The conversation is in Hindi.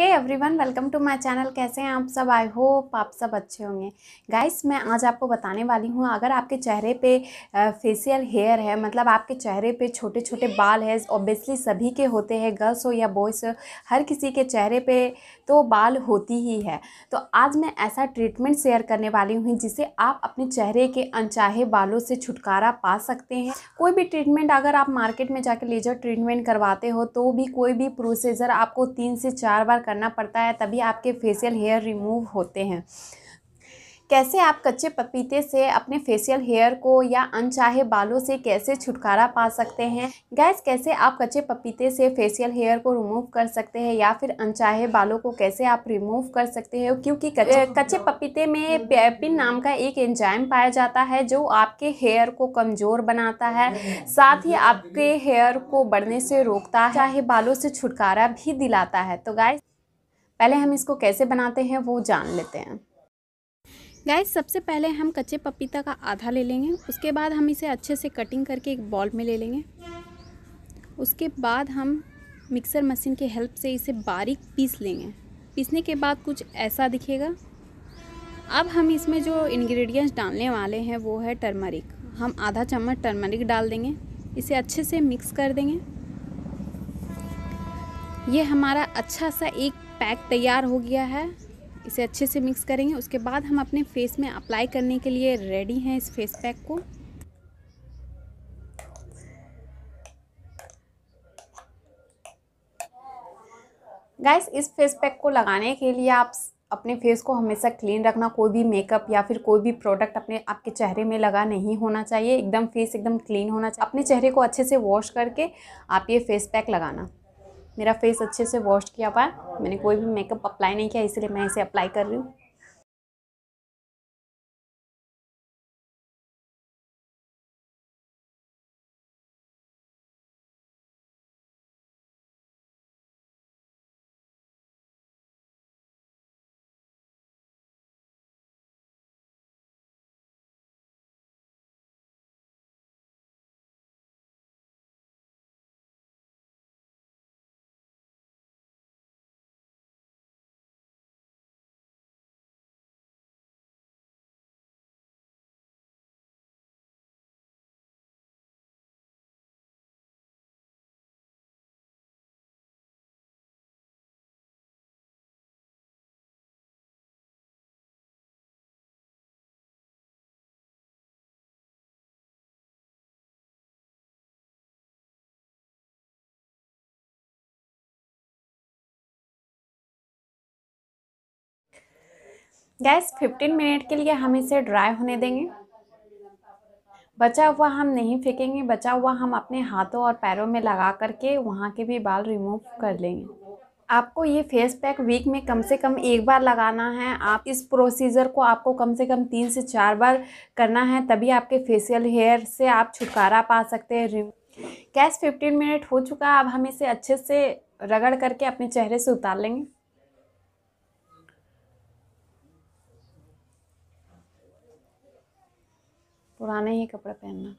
hey everyone welcome to my channel कैसे हैं आप सब आई होप आप सब अच्छे होंगे गाइस मैं आज आपको बताने वाली हूँ अगर आपके चेहरे पे फेशियल हेयर है मतलब आपके चेहरे पे छोटे छोटे बाल है ऑब्वियसली सभी के होते हैं गर्ल्स हो या बॉयस हो हर किसी के चेहरे पे तो बाल होती ही है तो आज मैं ऐसा ट्रीटमेंट शेयर करने वाली हूँ जिसे आप अपने चेहरे के अनचाहे बालों से छुटकारा पा सकते हैं कोई भी ट्रीटमेंट अगर आप मार्केट में जाकर लेजर ट्रीटमेंट करवाते हो तो भी कोई भी प्रोसीजर आपको तीन से चार बार करना पड़ता है तभी आपके फेशियल हेयर रिमूव होते हैं कैसे आप कच्चे पपीते से अपने फेशियल हेयर को या अनचाहे बालों से कैसे छुटकारा पा सकते हैं गैस कैसे आप कच्चे पपीते से फेशियल हेयर को रिमूव कर सकते हैं या फिर अनचाहे बालों को कैसे आप रिमूव कर सकते हैं क्योंकि कच्चे कच्चे पपीते में पेपिन नाम का एक एंजाइम पाया जाता है जो आपके हेयर को कमज़ोर बनाता है साथ ही आपके हेयर को बढ़ने से रोकता है चाहे बालों से छुटकारा भी दिलाता है तो गैस पहले हम इसको कैसे बनाते हैं वो जान लेते हैं गाय सबसे पहले हम कच्चे पपीता का आधा ले लेंगे उसके बाद हम इसे अच्छे से कटिंग करके एक बॉल में ले लेंगे उसके बाद हम मिक्सर मशीन के हेल्प से इसे बारीक पीस लेंगे पीसने के बाद कुछ ऐसा दिखेगा अब हम इसमें जो इंग्रेडिएंट्स डालने वाले हैं वो है टर्मरिक हम आधा चम्मच टर्मरिक डाल देंगे इसे अच्छे से मिक्स कर देंगे ये हमारा अच्छा सा एक पैक तैयार हो गया है इसे अच्छे से मिक्स करेंगे उसके बाद हम अपने फेस में अप्लाई करने के लिए रेडी हैं इस फेस पैक को गाइस इस फेस पैक को लगाने के लिए आप अपने फेस को हमेशा क्लीन रखना कोई भी मेकअप या फिर कोई भी प्रोडक्ट अपने आपके चेहरे में लगा नहीं होना चाहिए एकदम फेस एकदम क्लीन होना चाहिए अपने चेहरे को अच्छे से वॉश करके आप ये फेस पैक लगाना मेरा फेस अच्छे से वॉश किया हुआ है मैंने कोई भी मेकअप अप्लाई नहीं किया इसलिए मैं इसे अप्लाई कर रही हूँ गैस 15 मिनट के लिए हम इसे ड्राई होने देंगे बचा हुआ हम नहीं फेंकेंगे बचा हुआ हम अपने हाथों और पैरों में लगा करके वहाँ के भी बाल रिमूव कर लेंगे आपको ये फेस पैक वीक में कम से कम एक बार लगाना है आप इस प्रोसीजर को आपको कम से कम तीन से चार बार करना है तभी आपके फेशियल हेयर से आप छुटकारा पा सकते हैं गैस 15 मिनट हो चुका है अब हम इसे अच्छे से रगड़ करके अपने चेहरे से उतार लेंगे पुराने ही कपड़े पहनना